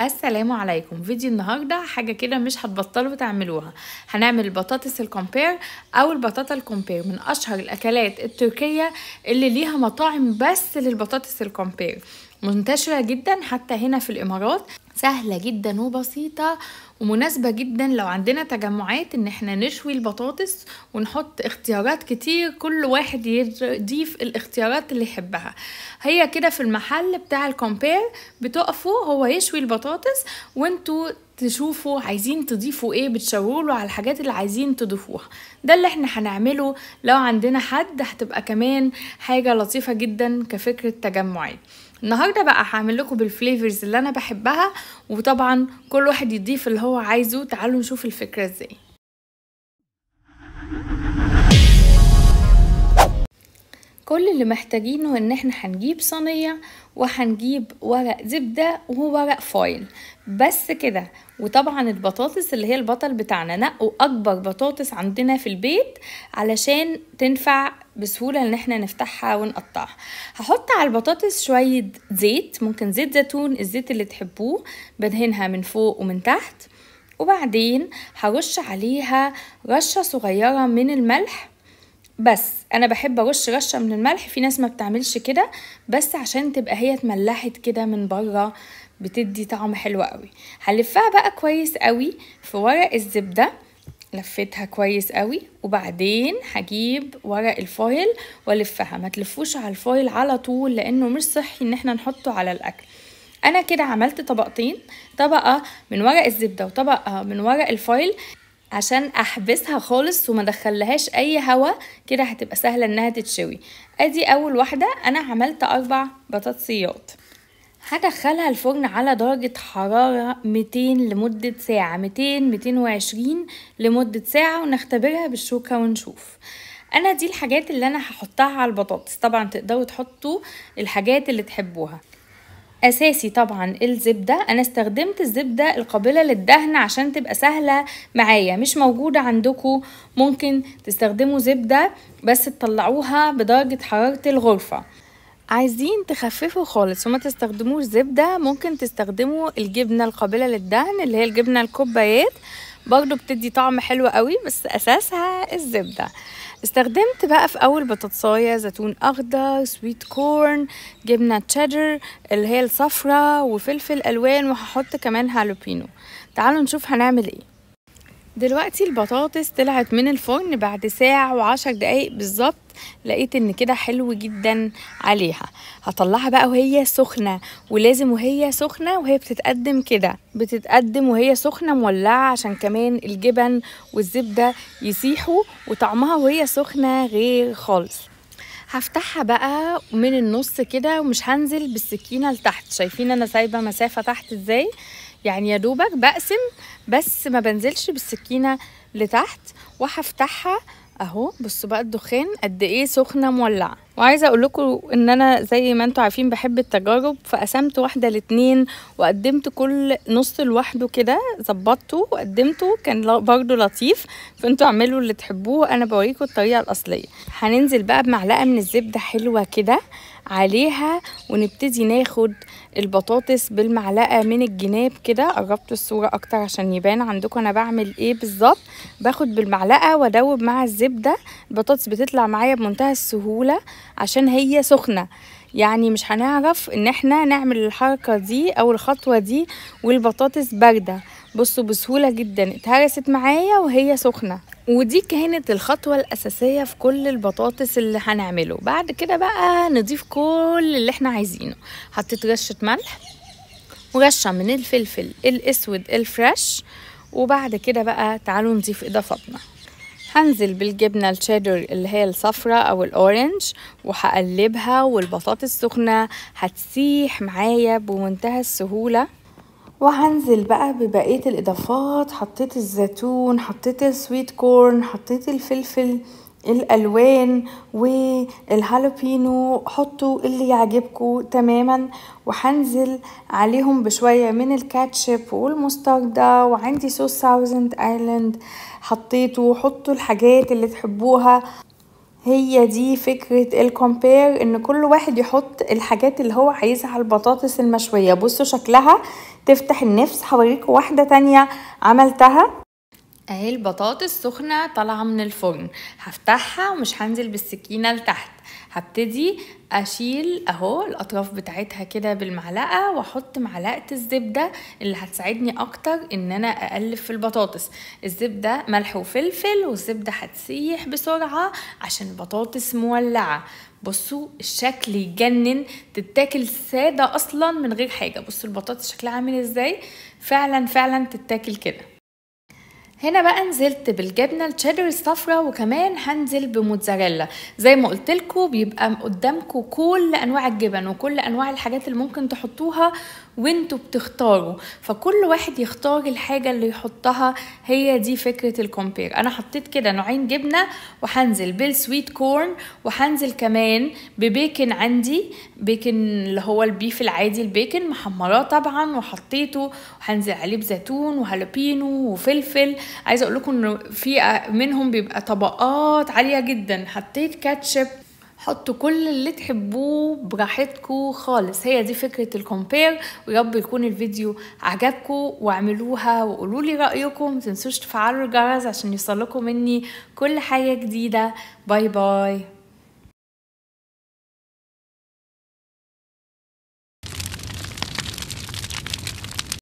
السلام عليكم فيديو النهاردة حاجة كده مش هتبطلوا تعملوها هنعمل البطاطس الكومبير او البطاطا الكومبير من اشهر الاكلات التركية اللي ليها مطاعم بس للبطاطس الكومبير منتشرة جدا حتى هنا في الامارات سهلة جدا وبسيطة ومناسبة جدا لو عندنا تجمعات ان احنا نشوي البطاطس ونحط اختيارات كتير كل واحد يضيف الاختيارات اللي يحبها هي كده في المحل بتاع الكومبير بتقفوا هو يشوي البطاطس وانتوا تشوفوا عايزين تضيفوا ايه بتشاوروا على الحاجات اللي عايزين تضيفوها ده اللي احنا هنعمله لو عندنا حد هتبقى كمان حاجة لطيفة جدا كفكرة تجمعات النهارده بقى هعمل لكم بالفليفرز اللي انا بحبها وطبعا كل واحد يضيف اللي هو عايزه تعالوا نشوف الفكره ازاي كل اللي محتاجينه ان احنا هنجيب صينية وهنجيب ورق زبدة وورق فويل بس كده وطبعا البطاطس اللي هي البطل بتاعنا نقوا اكبر بطاطس عندنا في البيت علشان تنفع بسهولة ان احنا نفتحها ونقطعها هحط على البطاطس شوية زيت ممكن زيت زيتون الزيت اللي تحبوه بدهنها من فوق ومن تحت وبعدين هرش عليها رشة صغيرة من الملح بس انا بحب ارش رشه من الملح في ناس ما بتعملش كده بس عشان تبقى هي اتملحت كده من بره بتدي طعم حلو قوي هلفها بقى كويس قوي في ورق الزبده لفتها كويس قوي وبعدين هجيب ورق الفويل والفها ما تلفوش على الفويل على طول لانه مش صحي ان احنا نحطه على الاكل انا كده عملت طبقتين طبقه من ورق الزبده وطبقه من ورق الفويل عشان احبسها خالص وما دخلهاش اي هوا كده هتبقى سهلة انها تتشوي ادي اول واحدة انا عملت اربع بطاطسيات هدخلها الفرن على درجة حرارة 200 لمدة ساعة 200 220 لمدة ساعة ونختبرها بالشوكة ونشوف انا دي الحاجات اللي انا هحطها على البطاطس طبعا تقدروا تحطوا الحاجات اللي تحبوها اساسي طبعا الزبده انا استخدمت الزبده القابله للدهن عشان تبقى سهله معايا مش موجوده عندكم ممكن تستخدموا زبده بس تطلعوها بدرجه حراره الغرفه عايزين تخففوا خالص وما تستخدموش زبده ممكن تستخدموا الجبنه القابله للدهن اللي هي الجبنه الكوبايات برضو بتدي طعم حلو قوي بس اساسها الزبده استخدمت بقى في اول بطاطسايه زيتون اخضر سويت كورن جبنه تشيدر اللي هي الصفرة وفلفل الوان وهحط كمان هالوبينو تعالوا نشوف هنعمل ايه دلوقتي البطاطس طلعت من الفرن بعد ساعة وعشر دقايق بالظبط لقيت ان كده حلو جدا عليها هطلعها بقى وهي سخنة ولازم وهي سخنة وهي بتتقدم كده بتتقدم وهي سخنة مولعة عشان كمان الجبن والزبدة يسيحوا وطعمها وهي سخنة غير خالص هفتحها بقى من النص كده ومش هنزل بالسكينة لتحت شايفين انا سايبة مسافة تحت ازاي يعني يا دوبك بقسم بس ما بنزلش بالسكينه لتحت وهفتحها اهو بصوا بقى الدخان قد ايه سخنه مولعه وعايزه اقول لكم ان انا زي ما انتم عارفين بحب التجارب فقسمت واحده لاتنين وقدمت كل نص لوحده كده ظبطته وقدمته كان برضه لطيف فانتوا اعملوا اللي تحبوه انا بوريكم الطريقه الاصليه هننزل بقى بمعلقه من الزبده حلوه كده عليها ونبتدي ناخد البطاطس بالمعلقه من الجناب كده قربت الصوره اكتر عشان يبان عندكم انا بعمل ايه بالظبط باخد بالمعلقه وادوب مع الزبده البطاطس بتطلع معايا بمنتهى السهوله عشان هي سخنة يعني مش هنعرف ان احنا نعمل الحركة دي او الخطوة دي والبطاطس باردة بصوا بسهولة جدا اتهرست معايا وهي سخنة ودي كانت الخطوة الأساسية في كل البطاطس اللي هنعمله بعد كده بقى نضيف كل اللي احنا عايزينه حطيت رشة ملح ورشة من الفلفل الأسود الفريش وبعد كده بقى تعالوا نضيف إضافاتنا هنزل بالجبنة الشيدر اللي هي الصفرة أو الأورنج وهقلبها والبطاطس السخنة هتسيح معايا بمنتهى السهولة وهنزل بقى ببقية الإضافات حطيت الزيتون حطيت السويت كورن حطيت الفلفل الالوان والهالوبينو حطوا اللي يعجبكم تماما وهنزل عليهم بشويه من الكاتشب والمستردة وعندي صوص ساوزند ايلاند حطيته حطوا الحاجات اللي تحبوها هي دي فكرة الكومبير ان كل واحد يحط الحاجات اللي هو عايزها على البطاطس المشوية بصوا شكلها تفتح النفس هوريكم واحدة تانية عملتها اهي البطاطس سخنة طالعة من الفرن هفتحها ومش هنزل بالسكينة لتحت هبتدي اشيل اهو الاطراف بتاعتها كده بالمعلقة واحط معلقة الزبدة اللي هتساعدني اكتر ان انا اقلب في البطاطس الزبدة ملح وفلفل والزبدة هتسيح بسرعة عشان البطاطس مولعة بصوا الشكل يجنن تتاكل سادة اصلا من غير حاجة بصوا البطاطس شكلها عامل ازاي فعلا فعلا تتاكل كده هنا بقى نزلت بالجبنه التشادر الصفراء وكمان هنزل بموتزاريلا زي ما قلت بيبقى قدامكم كل انواع الجبن وكل انواع الحاجات اللي ممكن تحطوها وانتوا بتختاروا فكل واحد يختار الحاجه اللي يحطها هي دي فكره الكومبير انا حطيت كده نوعين جبنه وهنزل بالسويت كورن وهنزل كمان ببيكن عندي بيكن اللي هو البيف العادي البيكن محمراه طبعا وحطيته وهنزل عليه بزيتون وهالبينو وفلفل عايزه اقول لكم انه في منهم بيبقى طبقات عاليه جدا حطيت كاتشب حطوا كل اللي تحبوه براحتكم خالص هي دي فكرة الكومبير ويارب يكون الفيديو عجبكم واعملوها وقولوا لي رأيكم متنسوش تفعلوا الجرس عشان يوصلكم مني كل حاجة جديدة باي باي